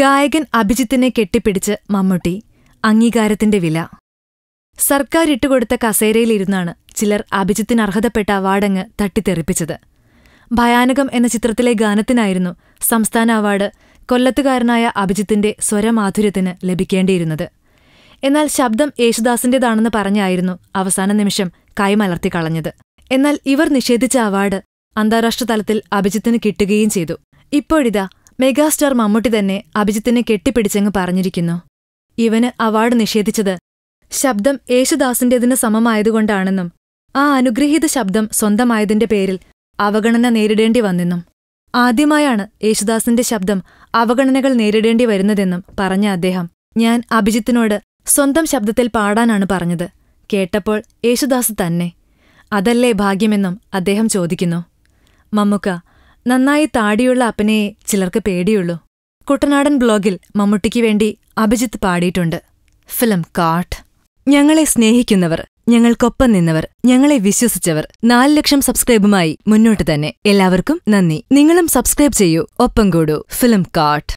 ഗായകൻ അഭിജിത്തിനെ കെട്ടിപ്പിടിച്ച് മമ്മൂട്ടി അംഗീകാരത്തിന്റെ വില സർക്കാർ ഇട്ടുകൊടുത്ത കസേരയിലിരുന്നാണ് ചിലർ അഭിജിത്തിന് അർഹതപ്പെട്ട അവാർഡങ്ങ് തട്ടിത്തെറിപ്പിച്ചത് ഭയാനകം എന്ന ചിത്രത്തിലെ ഗാനത്തിനായിരുന്നു സംസ്ഥാന അവാർഡ് കൊല്ലത്തുകാരനായ അഭിജിത്തിന്റെ സ്വരമാധുര്യത്തിന് ലഭിക്കേണ്ടിയിരുന്നത് എന്നാൽ ശബ്ദം യേശുദാസിന്റേതാണെന്ന് പറഞ്ഞായിരുന്നു അവസാന നിമിഷം കൈമലർത്തിക്കളഞ്ഞത് എന്നാൽ ഇവർ നിഷേധിച്ച അവാർഡ് അന്താരാഷ്ട്ര തലത്തിൽ അഭിജിത്തിന് കിട്ടുകയും ചെയ്തു ഇപ്പോഴിതാ മെഗാസ്റ്റാർ മമ്മൂട്ടി തന്നെ അഭിജിത്തിനെ കെട്ടിപ്പിടിച്ചെന്ന് പറഞ്ഞിരിക്കുന്നു ഇവന് അവാർഡ് നിഷേധിച്ചത് ശബ്ദം യേശുദാസിന്റേതിന് സമമായതുകൊണ്ടാണെന്നും ആ അനുഗ്രഹീത ശബ്ദം സ്വന്തമായതിന്റെ പേരിൽ അവഗണന നേരിടേണ്ടി വന്നെന്നും ആദ്യമായാണ് യേശുദാസിന്റെ ശബ്ദം അവഗണനകൾ നേരിടേണ്ടി വരുന്നതെന്നും പറഞ്ഞ അദ്ദേഹം ഞാൻ അഭിജിത്തിനോട് സ്വന്തം ശബ്ദത്തിൽ പാടാനാണ് പറഞ്ഞത് കേട്ടപ്പോൾ യേശുദാസ് തന്നെ അതല്ലേ ഭാഗ്യമെന്നും അദ്ദേഹം ചോദിക്കുന്നു മമ്മുക്ക നന്നായി താടിയുള്ള അപ്പനെ ചിലർക്ക് പേടിയുള്ളൂ കുട്ടനാടൻ ബ്ലോഗിൽ മമ്മൂട്ടിക്ക് വേണ്ടി അഭിജിത്ത് പാടിയിട്ടുണ്ട് ഫിലിം കാട്ട് ഞങ്ങളെ സ്നേഹിക്കുന്നവർ ഞങ്ങൾക്കൊപ്പം നിന്നവർ ഞങ്ങളെ വിശ്വസിച്ചവർ നാല് ലക്ഷം സബ്സ്ക്രൈബുമായി മുന്നോട്ട് തന്നെ എല്ലാവർക്കും നന്ദി നിങ്ങളും സബ്സ്ക്രൈബ് ചെയ്യൂ ഒപ്പം കൂടൂ ഫിലിം കാട്ട്